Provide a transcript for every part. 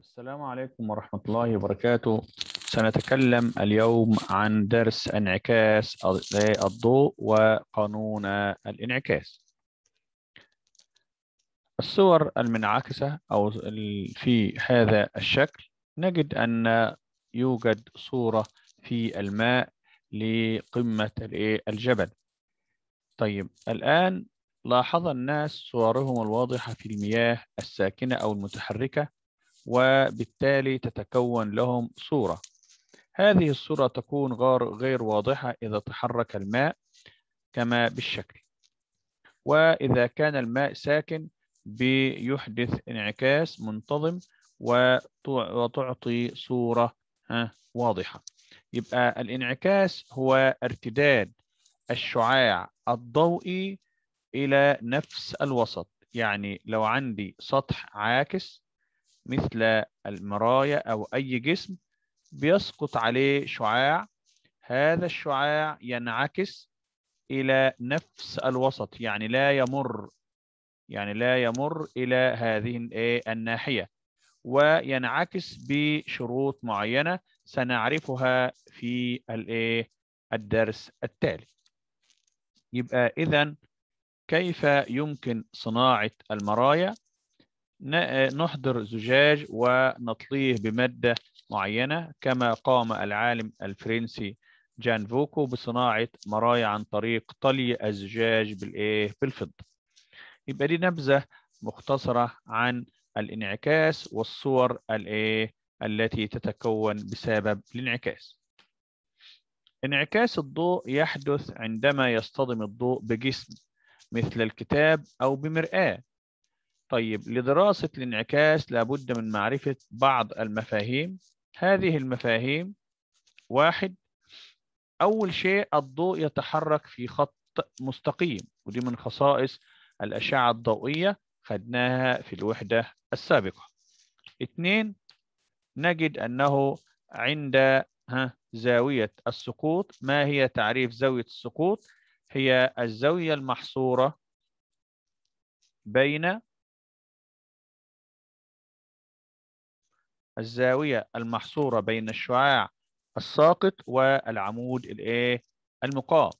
السلام عليكم ورحمة الله وبركاته سنتكلم اليوم عن درس انعكاس الضوء وقانون الانعكاس الصور المنعكسة أو في هذا الشكل نجد أن يوجد صورة في الماء لقمة الجبل طيب الآن لاحظ الناس صورهم الواضحة في المياه الساكنة أو المتحركة وبالتالي تتكون لهم صورة هذه الصورة تكون غير واضحة إذا تحرك الماء كما بالشكل وإذا كان الماء ساكن بيحدث انعكاس منتظم وتعطي صورة واضحة يبقى الانعكاس هو ارتداد الشعاع الضوئي إلى نفس الوسط يعني لو عندي سطح عاكس مثل المرايا أو أي جسم بيسقط عليه شعاع هذا الشعاع ينعكس إلى نفس الوسط يعني لا يمر يعني لا يمر إلى هذه إيه، الناحية وينعكس بشروط معينة سنعرفها في إيه، الدرس التالي يبقى إذا كيف يمكن صناعة المرايا نحضر زجاج ونطليه بمادة معينة كما قام العالم الفرنسي جان فوكو بصناعة مرايا عن طريق طلي الزجاج بالإيه بالفضة يبقى دي نبذة مختصرة عن الانعكاس والصور الإيه التي تتكون بسبب الانعكاس انعكاس الضوء يحدث عندما يصطدم الضوء بجسم مثل الكتاب أو بمرآة طيب لدراسة الانعكاس لابد من معرفة بعض المفاهيم هذه المفاهيم واحد أول شيء الضوء يتحرك في خط مستقيم ودي من خصائص الأشعة الضوئية خدناها في الوحدة السابقة اثنين نجد أنه عند زاوية السقوط ما هي تعريف زاوية السقوط هي الزاوية المحصورة بين الزاوية المحصورة بين الشعاع الساقط والعمود الايه المقام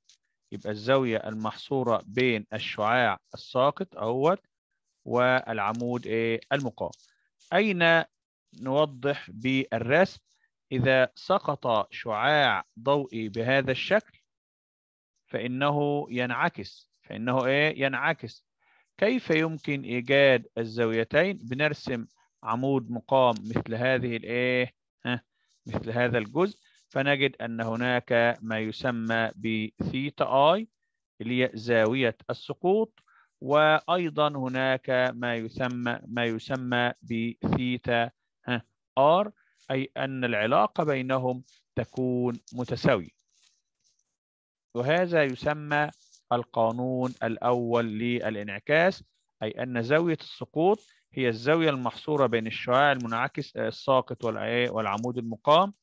يبقى الزاوية المحصورة بين الشعاع الساقط اهوت والعمود ايه المقام أين نوضح بالرسم إذا سقط شعاع ضوئي بهذا الشكل فإنه ينعكس فإنه إيه ينعكس كيف يمكن إيجاد الزاويتين بنرسم عمود مقام مثل هذه الايه مثل هذا الجزء فنجد ان هناك ما يسمى بثيتا اي اللي هي زاويه السقوط وايضا هناك ما يسمى ما يسمى بثيتا ار اي ان العلاقه بينهم تكون متساويه وهذا يسمى القانون الاول للانعكاس اي ان زاويه السقوط هي الزاوية المحصورة بين الشعاع المنعكس آه، الساقط والعمود المقام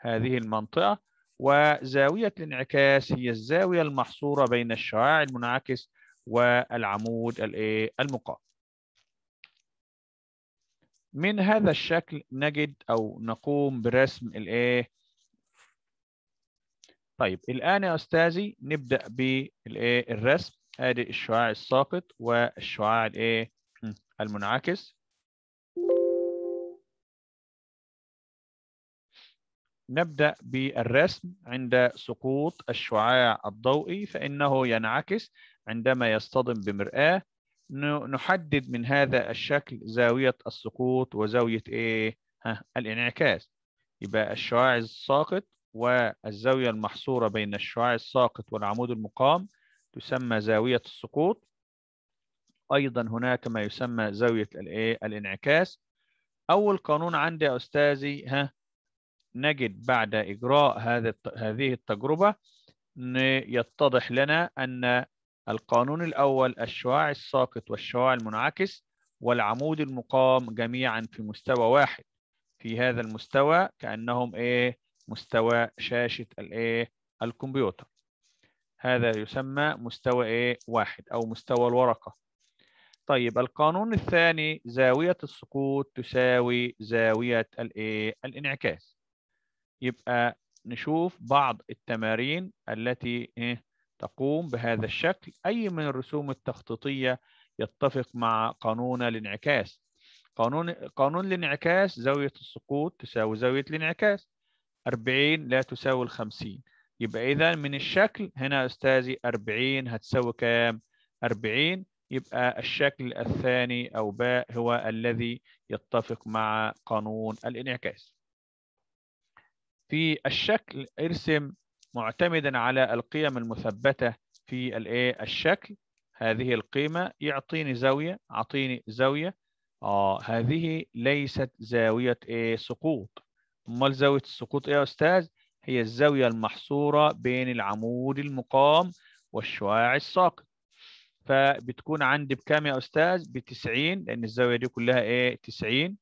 هذه المنطقة وزاوية الانعكاس هي الزاوية المحصورة بين الشعاع المنعكس والعمود المقام من هذا الشكل نجد أو نقوم برسم الايه طيب الآن يا أستاذي نبدأ بالرسم هذه الشعاع الساقط والشعاع الايه المنعكس نبدأ بالرسم عند سقوط الشعاع الضوئي فإنه ينعكس عندما يصطدم بمرآة نحدد من هذا الشكل زاوية السقوط وزاوية إيه؟ ها الانعكاس يبقى الشعاع الساقط والزاوية المحصورة بين الشعاع الساقط والعمود المقام تسمى زاوية السقوط ايضا هناك ما يسمى زاويه الايه الانعكاس اول قانون عندي يا استاذي ها نجد بعد اجراء هذا هذه التجربه يتضح لنا ان القانون الاول الشعاع الساقط والشعاع المنعكس والعمود المقام جميعا في مستوى واحد في هذا المستوى كانهم ايه مستوى شاشه الايه الكمبيوتر هذا يسمى مستوى ايه واحد او مستوى الورقه طيب القانون الثاني زاوية السقوط تساوي زاوية الايه الانعكاس يبقى نشوف بعض التمارين التي إيه، تقوم بهذا الشكل أي من الرسوم التخطيطية يتفق مع قانون الانعكاس قانون قانون الانعكاس زاوية السقوط تساوي زاوية الانعكاس 40 لا تساوي الخمسين 50 يبقى إذا من الشكل هنا يا أستاذي 40 هتساوي كام؟ 40 يبقى الشكل الثاني أو باء هو الذي يتفق مع قانون الانعكاس في الشكل ارسم معتمدا على القيم المثبتة في الشكل هذه القيمة يعطيني زاوية أعطيني زاوية آه هذه ليست زاوية إيه سقوط أمال زاوية السقوط إيه يا أستاذ؟ هي الزاوية المحصورة بين العمود المقام والشعاع الساقط فبتكون عندي بكام يا أستاذ؟ ب 90 لأن الزاوية دي كلها إيه 90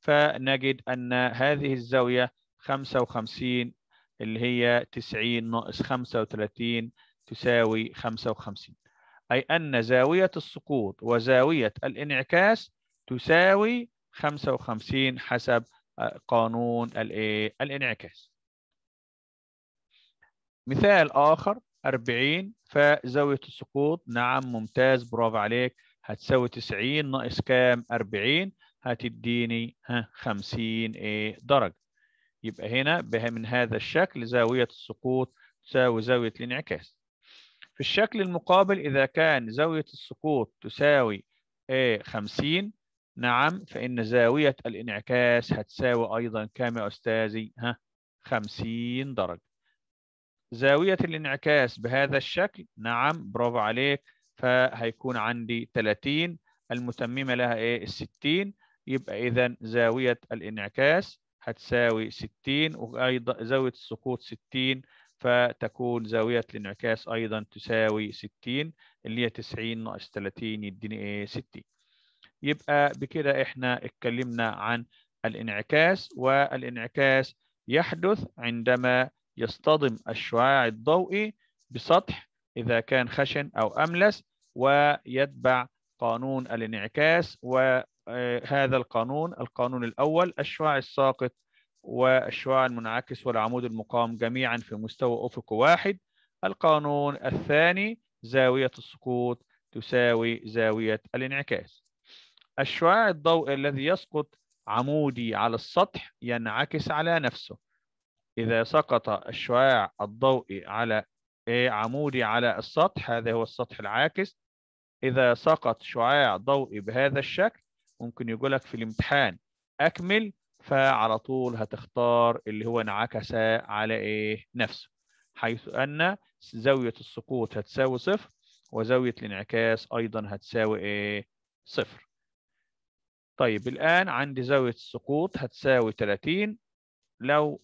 فنجد أن هذه الزاوية 55 اللي هي 90 ناقص 35 تساوي 55 أي أن زاوية السقوط وزاوية الانعكاس تساوي 55 حسب قانون الايه الانعكاس مثال آخر 40 فزاوية السقوط نعم ممتاز برافو عليك هتساوي 90 ناقص كام 40 هتديني ها 50 ايه درجة يبقى هنا بها من هذا الشكل زاوية السقوط تساوي زاوية الانعكاس في الشكل المقابل إذا كان زاوية السقوط تساوي ايه 50 نعم فإن زاوية الانعكاس هتساوي أيضا كام يا أستاذي ها 50 درجة زاوية الانعكاس بهذا الشكل نعم برافو عليك فهيكون عندي 30 المتممة لها ايه 60 يبقى إذا زاوية الانعكاس هتساوي 60 وأيضا زاوية السقوط 60 فتكون زاوية الانعكاس أيضا تساوي 60 اللي هي 90 ناقص 30 يديني إيه 60 يبقى بكده إحنا اتكلمنا عن الانعكاس والانعكاس يحدث عندما يصطدم الشعاع الضوئي بسطح إذا كان خشن أو أملس ويتبع قانون الانعكاس وهذا آه، القانون القانون الأول الشعاع الساقط والشعاع المنعكس والعمود المقام جميعا في مستوى أفق واحد القانون الثاني زاوية السقوط تساوي زاوية الانعكاس الشعاع الضوئي الذي يسقط عمودي على السطح ينعكس على نفسه إذا سقط الشعاع الضوئي على إيه، عمودي على السطح هذا هو السطح العاكس إذا سقط شعاع ضوئي بهذا الشكل ممكن يقول لك في الامتحان أكمل فعلى طول هتختار اللي هو انعكس على إيه نفسه حيث أن زاوية السقوط هتساوي صفر وزاوية الانعكاس أيضا هتساوي إيه صفر طيب الآن عندي زاوية السقوط هتساوي 30 لو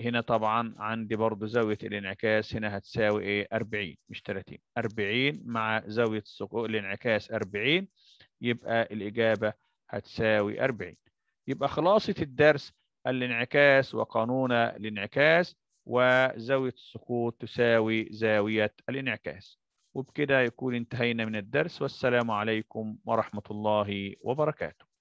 هنا طبعا عندي برضو زاوية الانعكاس هنا هتساوي ايه 40 مش 30 40 مع زاوية السقوط الانعكاس 40 يبقى الإجابة هتساوي 40 يبقى خلاصة الدرس الانعكاس وقانون الانعكاس وزاوية السقوط تساوي زاوية الانعكاس وبكده يكون انتهينا من الدرس والسلام عليكم ورحمة الله وبركاته